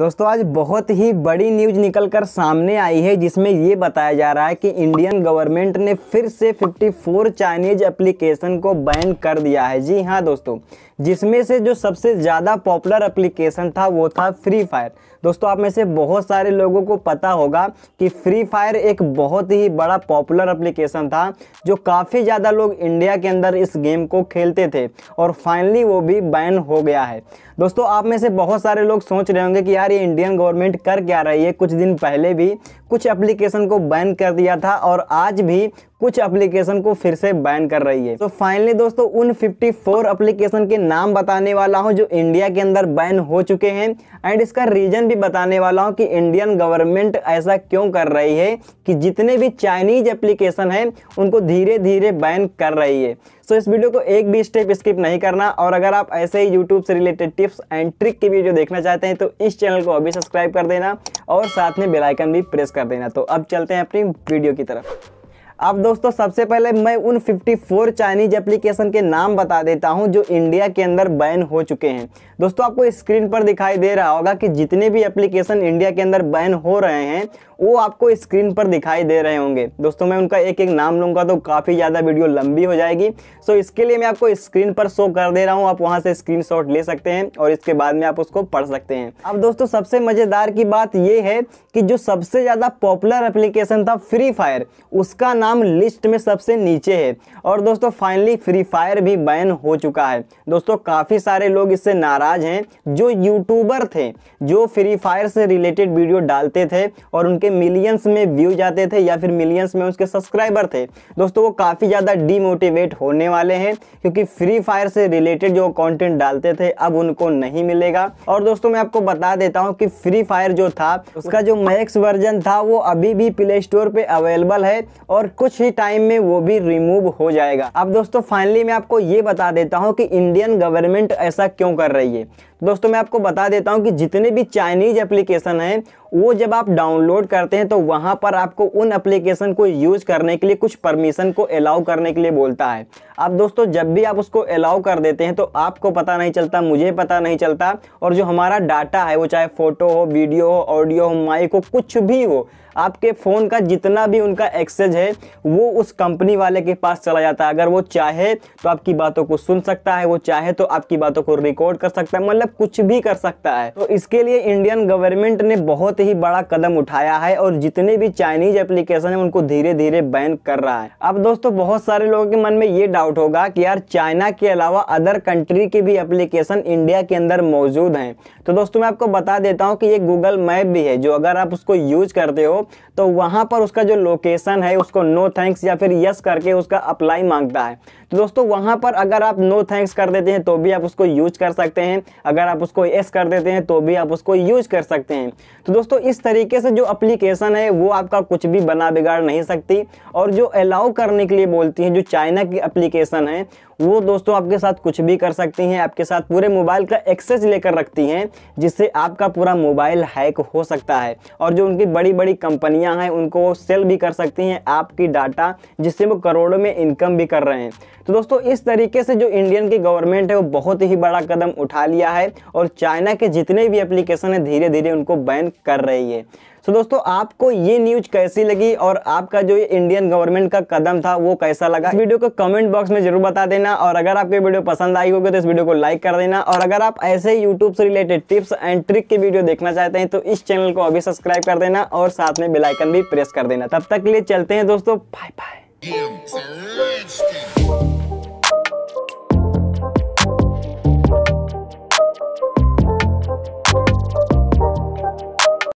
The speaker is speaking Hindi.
दोस्तों आज बहुत ही बड़ी न्यूज निकलकर सामने आई है जिसमें ये बताया जा रहा है कि इंडियन गवर्नमेंट ने फिर से 54 चाइनीज एप्लीकेशन को बैन कर दिया है जी हाँ दोस्तों जिसमें से जो सबसे ज़्यादा पॉपुलर एप्लीकेशन था वो था फ्री फायर दोस्तों आप में से बहुत सारे लोगों को पता होगा कि फ्री फायर एक बहुत ही बड़ा पॉपुलर एप्लीकेशन था जो काफ़ी ज़्यादा लोग इंडिया के अंदर इस गेम को खेलते थे और फाइनली वो भी बैन हो गया है दोस्तों आप में से बहुत सारे लोग सोच रहे होंगे कि यार ये इंडियन गवर्नमेंट कर क्या रही है कुछ दिन पहले भी कुछ एप्लीकेशन को बैन कर दिया था और आज भी कुछ एप्लीकेशन को फिर से बैन कर रही है तो फाइनली दोस्तों उन 54 एप्लीकेशन के नाम बताने वाला हूँ जो इंडिया के अंदर बैन हो चुके हैं एंड इसका रीजन भी बताने वाला हूँ कि इंडियन गवर्नमेंट ऐसा क्यों कर रही है कि जितने भी चाइनीज एप्लीकेशन हैं उनको धीरे धीरे बैन कर रही है सो इस वीडियो को एक भी स्टेप स्किप नहीं करना और अगर आप ऐसे ही यूट्यूब से रिलेटेड टिप्स एंड ट्रिक की वीडियो देखना चाहते हैं तो इस चैनल को अभी सब्सक्राइब कर देना और साथ में बेलाइकन भी प्रेस कर देना तो अब चलते हैं अपनी वीडियो की तरफ अब दोस्तों सबसे पहले मैं उन 54 चाइनीज एप्लीकेशन के नाम बता देता हूं जो इंडिया के अंदर बैन हो चुके हैं दोस्तों आपको स्क्रीन पर दिखाई दे रहा होगा कि जितने भी एप्लीकेशन इंडिया के अंदर बैन हो रहे हैं वो आपको स्क्रीन पर दिखाई दे रहे होंगे दोस्तों मैं उनका एक एक नाम लूँगा तो काफ़ी ज़्यादा वीडियो लंबी हो जाएगी सो इसके लिए मैं आपको स्क्रीन पर शो कर दे रहा हूँ आप वहाँ से स्क्रीन ले सकते हैं और इसके बाद में आप उसको पढ़ सकते हैं अब दोस्तों सबसे मज़ेदार की बात यह है कि जो सबसे ज़्यादा पॉपुलर एप्लीकेशन था फ्री फायर उसका नाम लिस्ट में सबसे नीचे है और दोस्तों फाइनली फ्री फायर भी बैन हो चुका है दोस्तों काफ़ी सारे लोग इससे नाराज़ हैं जो यूट्यूबर थे जो फ्री फायर से रिलेटेड वीडियो डालते थे और उनके मिलियंस में व्यूज आते थे या फिर मिलियंस में उसके सब्सक्राइबर थे दोस्तों वो काफ़ी ज़्यादा डीमोटिवेट होने वाले हैं क्योंकि फ्री फायर से रिलेटेड जो कंटेंट डालते थे अब उनको नहीं मिलेगा और दोस्तों मैं आपको बता देता हूँ कि फ्री फायर जो था उसका जो मैक्स वर्जन था वो अभी भी प्ले स्टोर पर अवेलेबल है और कुछ ही टाइम में वो भी रिमूव हो जाएगा अब दोस्तों फाइनली मैं आपको ये बता देता हूँ कि इंडियन गवर्नमेंट ऐसा क्यों कर रही है दोस्तों मैं आपको बता देता हूँ कि जितने भी चाइनीज एप्लीकेशन हैं वो जब आप डाउनलोड करते हैं तो वहाँ पर आपको उन एप्लीकेशन को यूज़ करने के लिए कुछ परमिशन को अलाउ करने के लिए बोलता है अब दोस्तों जब भी आप उसको अलाउ कर देते हैं तो आपको पता नहीं चलता मुझे पता नहीं चलता और जो हमारा डाटा है वो चाहे फ़ोटो हो वीडियो हो ऑडियो हो माइक हो कुछ भी हो आपके फ़ोन का जितना भी उनका एक्सेज है वो उस कंपनी वाले के पास चला जाता है अगर वो चाहे तो आपकी बातों को सुन सकता है वो चाहे तो आपकी बातों को रिकॉर्ड कर सकता है मतलब कुछ भी कर सकता है तो इसके लिए इंडियन गवर्नमेंट ने बहुत ही बड़ा कदम उठाया है और जितने भी चाइनीज एप्लीकेशन है उनको धीरे धीरे बैन कर रहा है अब दोस्तों बहुत सारे लोगों के मन में ये डाउट होगा कि यार चाइना के अलावा अदर कंट्री के भी एप्लीकेशन इंडिया के अंदर मौजूद हैं तो दोस्तों मैं आपको बता देता हूँ कि ये गूगल मैप भी है जो अगर आप उसको यूज करते हो तो वहाँ पर उसका जो लोकेशन है उसको नो थैंक्स या फिर यस करके उसका अप्लाई मांगता है तो दोस्तों वहाँ पर अगर आप नो थैंक्स कर देते हैं तो भी आप उसको यूज कर सकते हैं अगर अगर आप उसको एस कर देते हैं तो भी आप उसको यूज कर सकते हैं तो दोस्तों इस तरीके से जो अप्लीकेशन है वो आपका कुछ भी बना बिगाड़ नहीं सकती और जो अलाउ करने के लिए बोलती हैं जो चाइना की अप्लीकेशन है वो दोस्तों आपके साथ कुछ भी कर सकती हैं आपके साथ पूरे मोबाइल का एक्सेस लेकर रखती हैं जिससे आपका पूरा मोबाइल हैक हो सकता है और जो उनकी बड़ी बड़ी कंपनियां हैं उनको सेल भी कर सकती हैं आपकी डाटा जिससे वो करोड़ों में इनकम भी कर रहे हैं तो दोस्तों इस तरीके से जो इंडियन की गवर्नमेंट है वो बहुत ही बड़ा कदम उठा लिया है और चाइना के जितने भी एप्लीकेशन है धीरे धीरे उनको बैन कर रही है सो तो दोस्तों आपको ये न्यूज कैसी लगी और आपका जो ये इंडियन गवर्नमेंट का कदम था वो कैसा लगा इस वीडियो को कमेंट बॉक्स में जरूर बता देना और अगर आपको ये वीडियो पसंद आई होगी तो इस वीडियो को लाइक कर देना और अगर आप ऐसे ही यूट्यूब से रिलेटेड टिप्स एंड ट्रिक की वीडियो देखना चाहते हैं तो इस चैनल को अभी सब्सक्राइब कर देना और साथ में बेलाइकन भी प्रेस कर देना तब तक के लिए चलते हैं दोस्तों बाय बाय